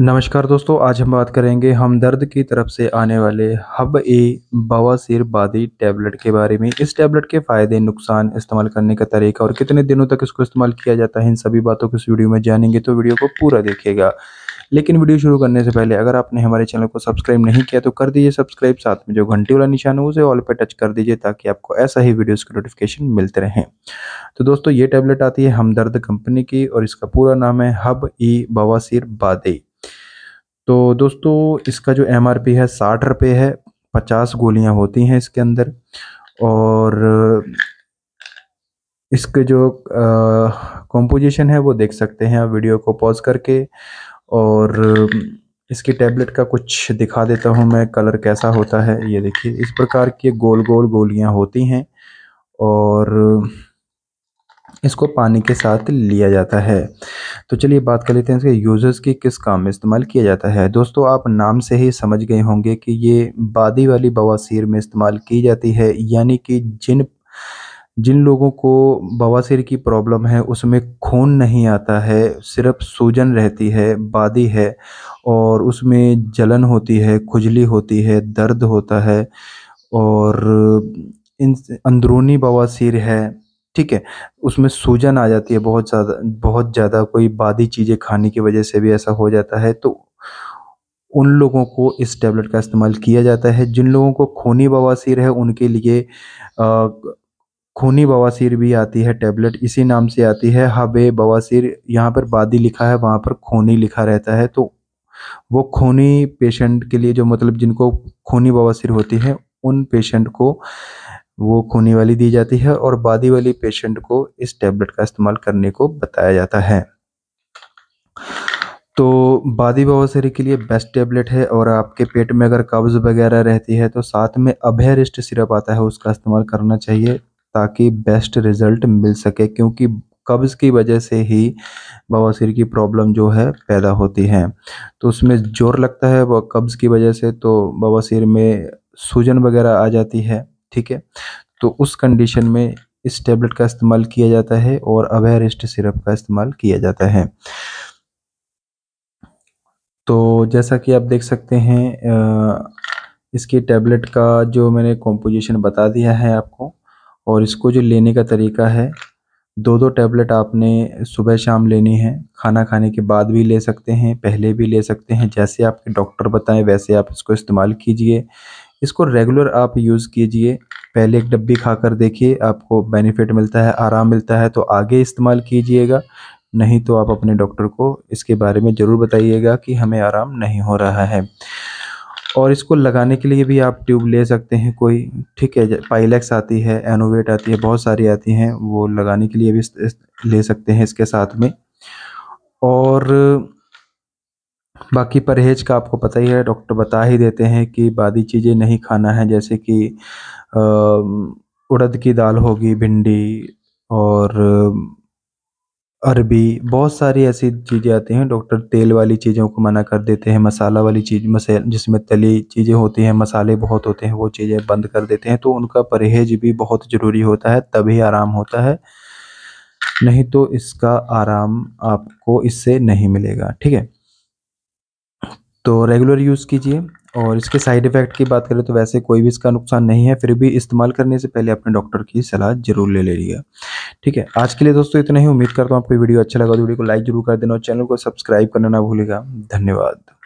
नमस्कार दोस्तों आज हम बात करेंगे हमदर्द की तरफ से आने वाले हब ए सिर बादी टैबलेट के बारे में इस टैबलेट के फ़ायदे नुकसान इस्तेमाल करने का तरीका और कितने दिनों तक इसको इस्तेमाल किया जाता है इन सभी बातों को इस वीडियो में जानेंगे तो वीडियो को पूरा देखिएगा लेकिन वीडियो शुरू करने से पहले अगर आपने हमारे चैनल को सब्सक्राइब नहीं किया तो कर दीजिए सब्सक्राइब साथ में जो घंटी वाला निशान हो उसे ऑल पर टच कर दीजिए ताकि आपको ऐसा ही वीडियोस के नोटिफिकेशन मिलते रहें तो दोस्तों ये टैबलेट आती है हमदर्द कंपनी की और इसका पूरा नाम है हब ई बवासिर बादे तो दोस्तों इसका जो एम है साठ रुपये है पचास गोलियां होती हैं इसके अंदर और इसके जो कंपोजिशन है वो देख सकते हैं आप वीडियो को पॉज करके और इसकी टैबलेट का कुछ दिखा देता हूं मैं कलर कैसा होता है ये देखिए इस प्रकार की गोल गोल गोलियां होती हैं और इसको पानी के साथ लिया जाता है तो चलिए बात कर लेते हैं इसके यूज़र्स की किस काम में इस्तेमाल किया जाता है दोस्तों आप नाम से ही समझ गए होंगे कि ये बादी वाली बवासीर में इस्तेमाल की जाती है यानी कि जिन जिन लोगों को बवासीर की प्रॉब्लम है उसमें खून नहीं आता है सिर्फ सूजन रहती है बादी है और उसमें जलन होती है खुजली होती है दर्द होता है और इन अंदरूनी बवासीर है ठीक है उसमें सूजन आ जाती है बहुत ज़्यादा बहुत ज़्यादा कोई बादी चीज़ें खाने की वजह से भी ऐसा हो जाता है तो उन लोगों को इस टैबलेट का इस्तेमाल किया जाता है जिन लोगों को खूनी बवासीर है उनके लिए खूनी बवासीर भी आती है टैबलेट इसी नाम से आती है हबे बवासीर यहाँ पर बादी लिखा है वहाँ पर खूनी लिखा रहता है तो वो खूनी पेशेंट के लिए जो मतलब जिनको खूनी बवासीर होती है उन पेशेंट को वो खूनी वाली दी जाती है और बादी वाली पेशेंट को इस टैबलेट का इस्तेमाल करने को बताया जाता है तो बादी बवासरी के लिए बेस्ट टैबलेट है और आपके पेट में अगर कब्ज़ वगैरह रहती है तो साथ में अभयरिष्ट सिरप आता है उसका इस्तेमाल करना चाहिए ताकि बेस्ट रिज़ल्ट मिल सके क्योंकि कब्ज़ की वजह से ही बवासीर की प्रॉब्लम जो है पैदा होती है तो उसमें जोर लगता है कब्ज़ की वजह से तो बवासीर में सूजन वगैरह आ जाती है ठीक है तो उस कंडीशन में इस टेबलेट का इस्तेमाल किया जाता है और अवेरेस्ट सिरप का इस्तेमाल किया जाता है तो जैसा कि आप देख सकते हैं इसके टैबलेट का जो मैंने कॉम्पोजिशन बता दिया है आपको और इसको जो लेने का तरीका है दो दो टैबलेट आपने सुबह शाम लेनी है खाना खाने के बाद भी ले सकते हैं पहले भी ले सकते हैं जैसे आपके डॉक्टर बताएं वैसे आप इसको इस्तेमाल कीजिए इसको रेगुलर आप यूज़ कीजिए पहले एक डब्बी खा कर देखिए आपको बेनिफिट मिलता है आराम मिलता है तो आगे इस्तेमाल कीजिएगा नहीं तो आप अपने डॉक्टर को इसके बारे में ज़रूर बताइएगा कि हमें आराम नहीं हो रहा है और इसको लगाने के लिए भी आप ट्यूब ले सकते हैं कोई ठीक है पाइलेक्स आती है एनोवेट आती है बहुत सारी आती हैं वो लगाने के लिए भी ले सकते हैं इसके साथ में और बाकी परहेज का आपको पता ही है डॉक्टर बता ही देते हैं कि बादी चीज़ें नहीं खाना है जैसे कि उड़द की दाल होगी भिंडी और अरबी बहुत सारी ऐसी चीज़ें आती हैं डॉक्टर तेल वाली चीज़ों को मना कर देते हैं मसाला वाली चीज़ मसाल जिसमें तली चीज़ें होती हैं मसाले बहुत होते हैं वो चीज़ें बंद कर देते हैं तो उनका परहेज भी बहुत ज़रूरी होता है तभी आराम होता है नहीं तो इसका आराम आपको इससे नहीं मिलेगा ठीक है तो रेगुलर यूज़ कीजिए और इसके साइड इफ़ेक्ट की बात करें तो वैसे कोई भी इसका नुकसान नहीं है फिर भी इस्तेमाल करने से पहले अपने डॉक्टर की सलाह जरूर ले लीजिएगा ठीक है आज के लिए दोस्तों इतना ही उम्मीद करता हूँ आपको वीडियो अच्छा लगा तो वीडियो को लाइक जरूर कर देना और चैनल को सब्सक्राइब करना ना भूलेगा धन्यवाद